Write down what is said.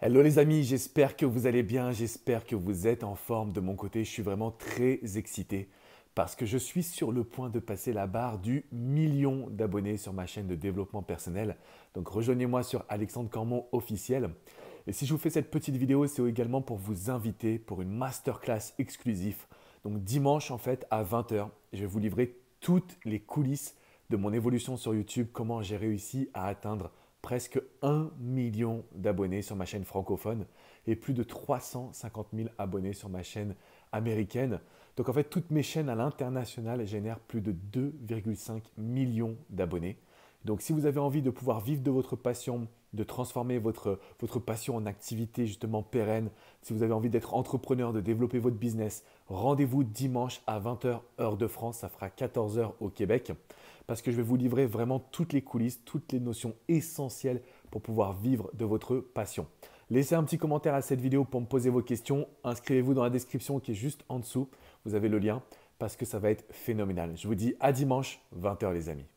Hello les amis, j'espère que vous allez bien, j'espère que vous êtes en forme de mon côté, je suis vraiment très excité parce que je suis sur le point de passer la barre du million d'abonnés sur ma chaîne de développement personnel. Donc rejoignez-moi sur Alexandre Cormon officiel. Et si je vous fais cette petite vidéo, c'est également pour vous inviter pour une masterclass exclusive. Donc dimanche en fait à 20h, je vais vous livrer toutes les coulisses de mon évolution sur YouTube, comment j'ai réussi à atteindre presque 1 million d'abonnés sur ma chaîne francophone et plus de 350 000 abonnés sur ma chaîne américaine. Donc en fait, toutes mes chaînes à l'international génèrent plus de 2,5 millions d'abonnés. Donc si vous avez envie de pouvoir vivre de votre passion, de transformer votre, passion en activité justement pérenne, si vous avez envie d'être entrepreneur, de développer votre business, rendez-vous dimanche à 20h heure de France, ça fera 14h au Québec, parce que je vais vous livrer vraiment toutes les coulisses, toutes les notions essentielles pour pouvoir vivre de votre passion. Laissez un petit commentaire à cette vidéo pour me poser vos questions. Inscrivez-vous dans la description qui est juste en dessous. Vous avez le lien parce que ça va être phénoménal. Je vous dis à dimanche, 20h les amis.